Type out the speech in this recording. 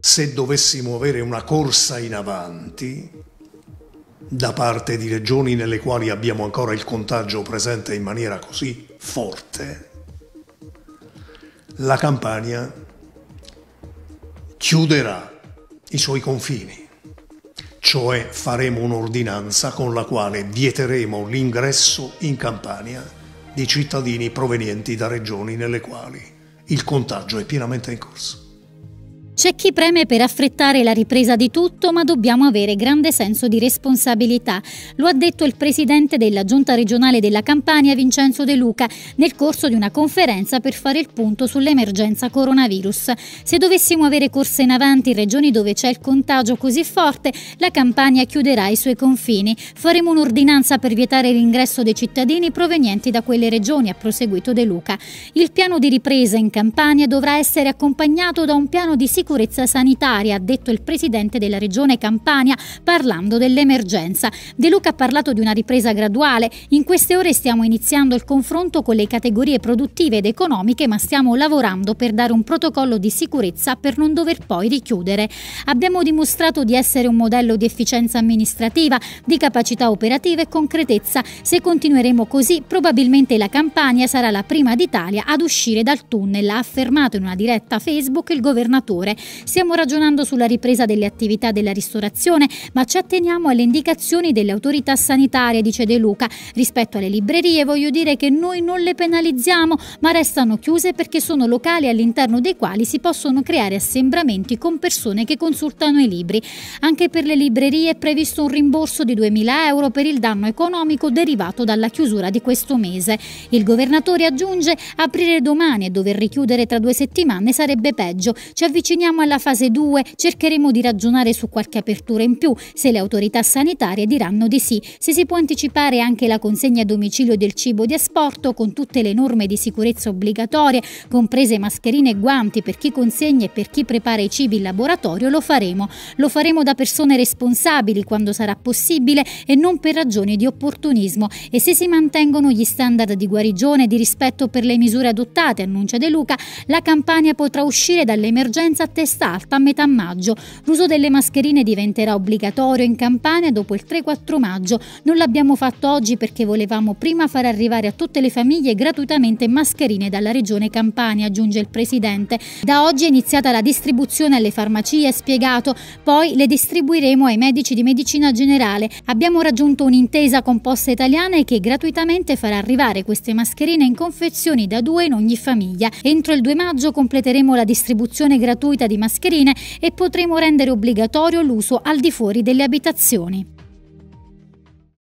se dovessimo avere una corsa in avanti da parte di regioni nelle quali abbiamo ancora il contagio presente in maniera così forte, la Campania chiuderà i suoi confini, cioè faremo un'ordinanza con la quale vieteremo l'ingresso in Campania di cittadini provenienti da regioni nelle quali il contagio è pienamente in corso. C'è chi preme per affrettare la ripresa di tutto, ma dobbiamo avere grande senso di responsabilità. Lo ha detto il presidente della Giunta regionale della Campania, Vincenzo De Luca, nel corso di una conferenza per fare il punto sull'emergenza coronavirus. Se dovessimo avere corse in avanti in regioni dove c'è il contagio così forte, la Campania chiuderà i suoi confini. Faremo un'ordinanza per vietare l'ingresso dei cittadini provenienti da quelle regioni, ha proseguito De Luca. Il piano di ripresa in Campania dovrà essere accompagnato da un piano di sicurezza sicurezza sanitaria, ha detto il presidente della regione Campania parlando dell'emergenza. De Luca ha parlato di una ripresa graduale. In queste ore stiamo iniziando il confronto con le categorie produttive ed economiche, ma stiamo lavorando per dare un protocollo di sicurezza per non dover poi richiudere. Abbiamo dimostrato di essere un modello di efficienza amministrativa, di capacità operativa e concretezza. Se continueremo così, probabilmente la Campania sarà la prima d'Italia ad uscire dal tunnel, ha affermato in una diretta Facebook il governatore. Stiamo ragionando sulla ripresa delle attività della ristorazione, ma ci atteniamo alle indicazioni delle autorità sanitarie, dice De Luca. Rispetto alle librerie voglio dire che noi non le penalizziamo, ma restano chiuse perché sono locali all'interno dei quali si possono creare assembramenti con persone che consultano i libri. Anche per le librerie è previsto un rimborso di 2.000 euro per il danno economico derivato dalla chiusura di questo mese. Il governatore aggiunge aprire domani e dover richiudere tra due settimane sarebbe peggio. Ci avviciniamo siamo alla fase 2, cercheremo di ragionare su qualche apertura in più, se le autorità sanitarie diranno di sì, se si può anticipare anche la consegna a domicilio del cibo di asporto con tutte le norme di sicurezza obbligatorie, comprese mascherine e guanti per chi consegna e per chi prepara i cibi in laboratorio, lo faremo. Lo faremo da persone responsabili quando sarà possibile e non per ragioni di opportunismo e se si mantengono gli standard di guarigione e di rispetto per le misure adottate, annuncia De Luca, la Campania potrà uscire dall'emergenza testa alta a metà maggio. L'uso delle mascherine diventerà obbligatorio in Campania dopo il 3-4 maggio. Non l'abbiamo fatto oggi perché volevamo prima far arrivare a tutte le famiglie gratuitamente mascherine dalla regione Campania, aggiunge il presidente. Da oggi è iniziata la distribuzione alle farmacie, ha spiegato, poi le distribuiremo ai medici di medicina generale. Abbiamo raggiunto un'intesa con Poste Italiane che gratuitamente farà arrivare queste mascherine in confezioni da due in ogni famiglia. Entro il 2 maggio completeremo la distribuzione gratuita di mascherine e potremo rendere obbligatorio l'uso al di fuori delle abitazioni.